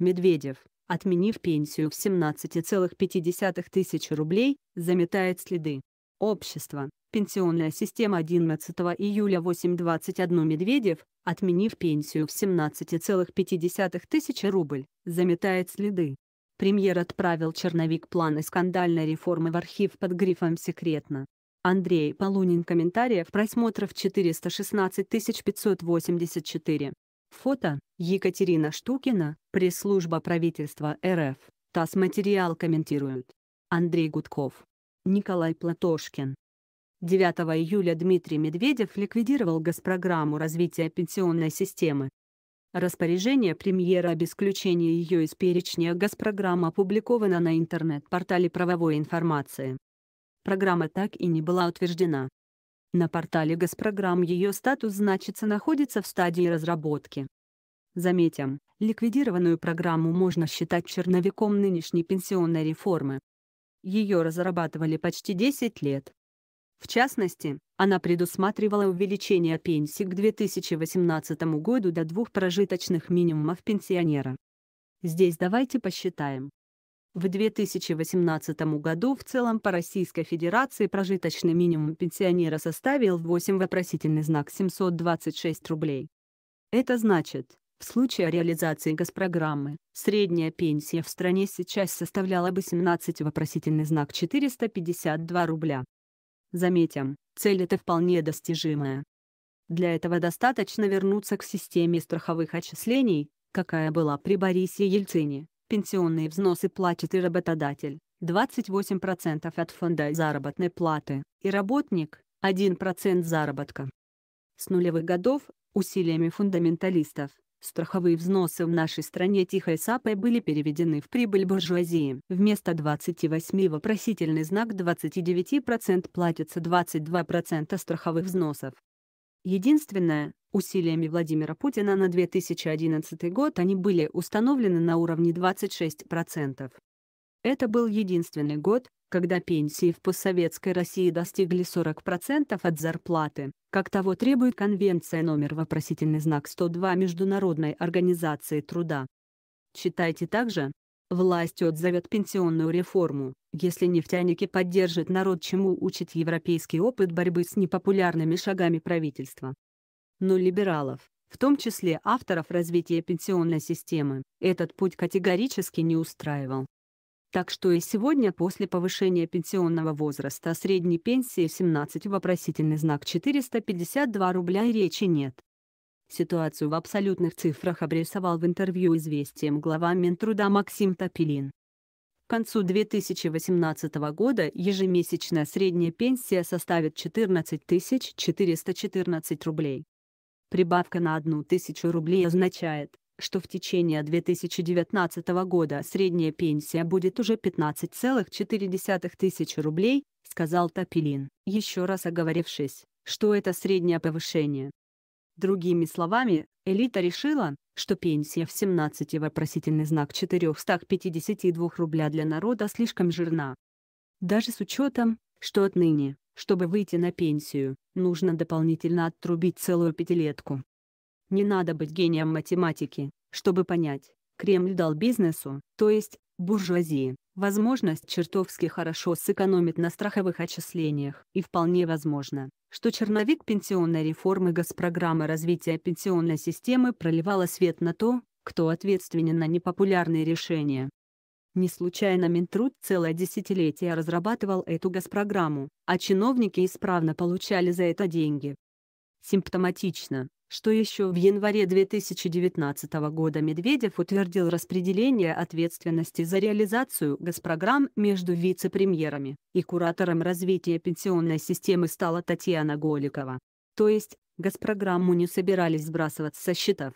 Медведев, отменив пенсию в 17,5 тысяч рублей, заметает следы. Общество. Пенсионная система 11 июля 8.21 Медведев, отменив пенсию в 17,5 тысяч рубль, заметает следы. Премьер отправил черновик плана скандальной реформы в архив под грифом «Секретно». Андрей Полунин. Комментариев просмотров 416 584. Фото Екатерина Штукина, пресс-служба правительства РФ. ТАСС материал комментируют. Андрей Гудков. Николай Платошкин. 9 июля Дмитрий Медведев ликвидировал госпрограмму развития пенсионной системы. Распоряжение премьера об исключении ее из перечня госпрограмм опубликовано на интернет-портале правовой информации. Программа так и не была утверждена. На портале Госпрограмм ее статус значится находится в стадии разработки. Заметим, ликвидированную программу можно считать черновиком нынешней пенсионной реформы. Ее разрабатывали почти 10 лет. В частности, она предусматривала увеличение пенсии к 2018 году до двух прожиточных минимумов пенсионера. Здесь давайте посчитаем, в 2018 году в целом по Российской Федерации прожиточный минимум пенсионера составил 8 вопросительный знак 726 рублей. Это значит, в случае реализации госпрограммы, средняя пенсия в стране сейчас составляла бы 17 вопросительный знак 452 рубля. Заметим, цель эта вполне достижимая. Для этого достаточно вернуться к системе страховых отчислений, какая была при Борисе Ельцине, пенсионные взносы платит и работодатель, 28% от фонда заработной платы, и работник, 1% заработка. С нулевых годов, усилиями фундаменталистов, страховые взносы в нашей стране тихой сапой были переведены в прибыль буржуазии. Вместо 28 вопросительный знак 29% платится 22% страховых взносов. Единственное, усилиями Владимира Путина на 2011 год они были установлены на уровне 26%. Это был единственный год, когда пенсии в постсоветской России достигли 40% от зарплаты, как того требует конвенция номер вопросительный знак 102 Международной организации труда. Читайте также. Власть отзовет пенсионную реформу, если нефтяники поддержат народ, чему учит европейский опыт борьбы с непопулярными шагами правительства но либералов, в том числе авторов развития пенсионной системы, этот путь категорически не устраивал. Так что и сегодня после повышения пенсионного возраста средней пенсии 17 вопросительный знак 452 рубля и речи нет. Ситуацию в абсолютных цифрах обрисовал в интервью «Известиям» глава Минтруда Максим Топилин. К концу 2018 года ежемесячная средняя пенсия составит 14 414 рублей. Прибавка на 1000 рублей означает, что в течение 2019 года средняя пенсия будет уже 15,4 тысячи рублей, сказал Топилин, еще раз оговорившись, что это среднее повышение. Другими словами, элита решила, что пенсия в 17 вопросительный знак 452 рубля для народа слишком жирна. Даже с учетом, что отныне, чтобы выйти на пенсию, нужно дополнительно отрубить целую пятилетку. Не надо быть гением математики, чтобы понять, Кремль дал бизнесу, то есть, буржуазии, возможность чертовски хорошо сэкономить на страховых отчислениях. И вполне возможно, что черновик пенсионной реформы госпрограммы развития пенсионной системы проливала свет на то, кто ответственен на непопулярные решения. Не случайно Минтруд целое десятилетие разрабатывал эту госпрограмму, а чиновники исправно получали за это деньги. Симптоматично, что еще в январе 2019 года Медведев утвердил распределение ответственности за реализацию госпрограмм между вице-премьерами, и куратором развития пенсионной системы стала Татьяна Голикова. То есть, госпрограмму не собирались сбрасывать со счетов.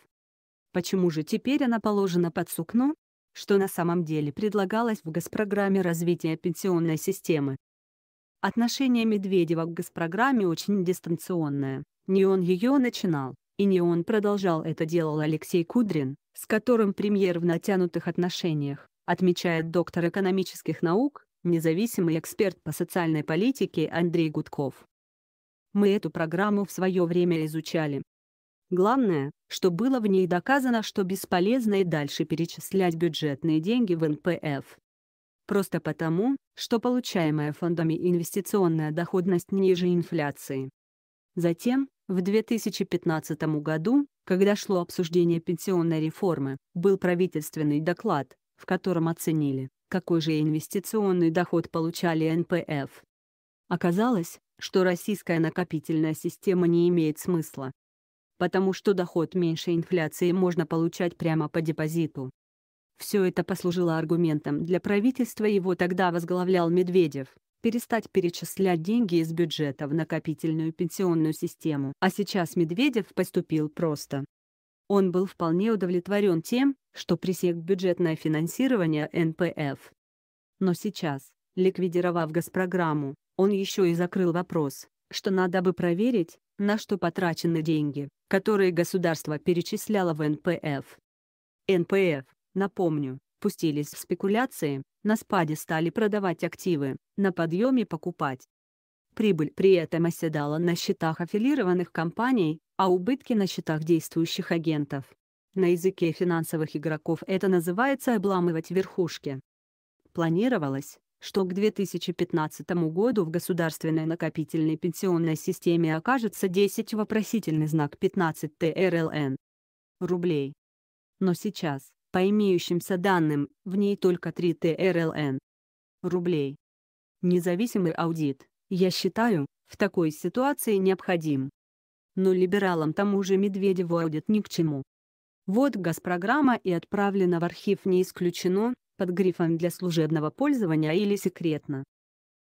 Почему же теперь она положена под сукно? что на самом деле предлагалось в госпрограмме развития пенсионной системы. Отношение Медведева к госпрограмме очень дистанционное, не он ее начинал, и не он продолжал это делал Алексей Кудрин, с которым премьер в натянутых отношениях, отмечает доктор экономических наук, независимый эксперт по социальной политике Андрей Гудков. Мы эту программу в свое время изучали, Главное, что было в ней доказано, что бесполезно и дальше перечислять бюджетные деньги в НПФ. Просто потому, что получаемая фондами инвестиционная доходность ниже инфляции. Затем, в 2015 году, когда шло обсуждение пенсионной реформы, был правительственный доклад, в котором оценили, какой же инвестиционный доход получали НПФ. Оказалось, что российская накопительная система не имеет смысла, потому что доход меньше инфляции можно получать прямо по депозиту. Все это послужило аргументом для правительства, его тогда возглавлял Медведев, перестать перечислять деньги из бюджета в накопительную пенсионную систему. А сейчас Медведев поступил просто. Он был вполне удовлетворен тем, что пресек бюджетное финансирование НПФ. Но сейчас, ликвидировав госпрограмму, он еще и закрыл вопрос, что надо бы проверить, на что потрачены деньги которые государство перечисляло в НПФ. НПФ, напомню, пустились в спекуляции, на спаде стали продавать активы, на подъеме покупать. Прибыль при этом оседала на счетах аффилированных компаний, а убытки на счетах действующих агентов. На языке финансовых игроков это называется «обламывать верхушки». Планировалось, что к 2015 году в государственной накопительной пенсионной системе окажется 10 вопросительный знак 15 ТРЛН рублей. Но сейчас, по имеющимся данным, в ней только 3 ТРЛН рублей. Независимый аудит, я считаю, в такой ситуации необходим. Но либералам тому же Медведеву аудит ни к чему. Вот госпрограмма и отправлена в архив не исключено, под грифом для служебного пользования или секретно.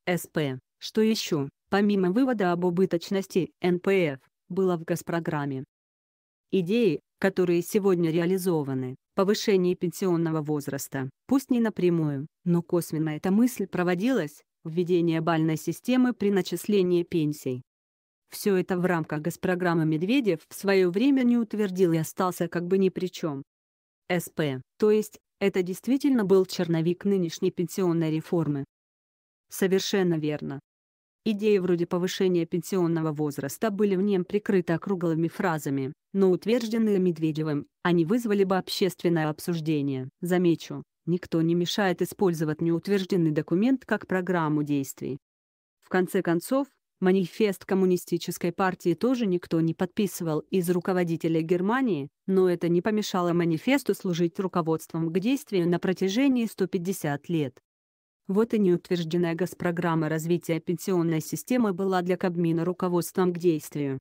СП. Что еще, помимо вывода об убыточности НПФ, было в госпрограмме? Идеи, которые сегодня реализованы, повышение пенсионного возраста, пусть не напрямую, но косвенно эта мысль проводилась, введение бальной системы при начислении пенсий. Все это в рамках госпрограммы Медведев в свое время не утвердил и остался как бы ни при чем. СП, то есть, это действительно был черновик нынешней пенсионной реформы. Совершенно верно. Идеи вроде повышения пенсионного возраста были в нем прикрыты округлыми фразами, но утвержденные Медведевым, они вызвали бы общественное обсуждение. Замечу, никто не мешает использовать неутвержденный документ как программу действий. В конце концов, Манифест коммунистической партии тоже никто не подписывал из руководителей Германии, но это не помешало манифесту служить руководством к действию на протяжении 150 лет. Вот и неутвержденная госпрограмма развития пенсионной системы была для Кабмина руководством к действию.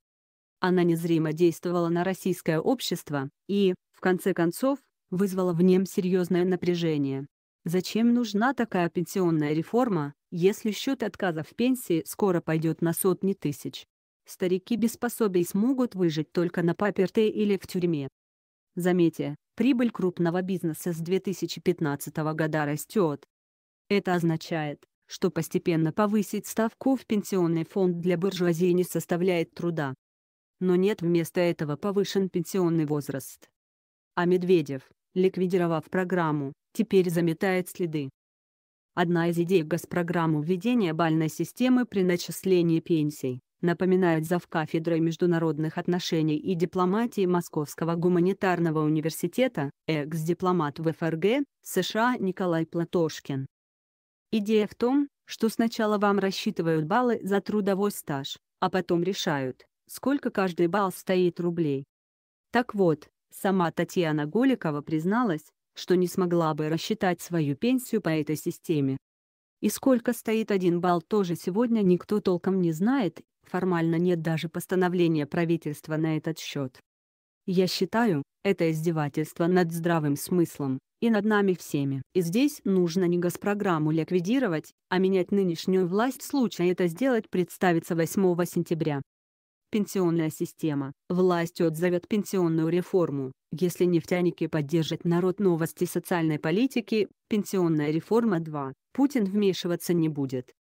Она незримо действовала на российское общество и, в конце концов, вызвала в нем серьезное напряжение. Зачем нужна такая пенсионная реформа, если счет отказов в пенсии скоро пойдет на сотни тысяч? Старики без пособий смогут выжить только на паперте или в тюрьме. Заметьте, прибыль крупного бизнеса с 2015 года растет. Это означает, что постепенно повысить ставку в пенсионный фонд для буржуазии не составляет труда. Но нет вместо этого повышен пенсионный возраст. А Медведев, ликвидировав программу, теперь заметает следы. Одна из идей госпрограммы введения бальной системы при начислении пенсий, напоминает зав. кафедрой международных отношений и дипломатии Московского гуманитарного университета, экс-дипломат в ФРГ, США Николай Платошкин. Идея в том, что сначала вам рассчитывают баллы за трудовой стаж, а потом решают, сколько каждый балл стоит рублей. Так вот, сама Татьяна Голикова призналась, что не смогла бы рассчитать свою пенсию по этой системе. И сколько стоит один балл тоже сегодня никто толком не знает, формально нет даже постановления правительства на этот счет. Я считаю, это издевательство над здравым смыслом, и над нами всеми. И здесь нужно не госпрограмму ликвидировать, а менять нынешнюю власть в случае это сделать представится 8 сентября пенсионная система. Власть отзовет пенсионную реформу. Если нефтяники поддержат народ новости социальной политики, пенсионная реформа 2, Путин вмешиваться не будет.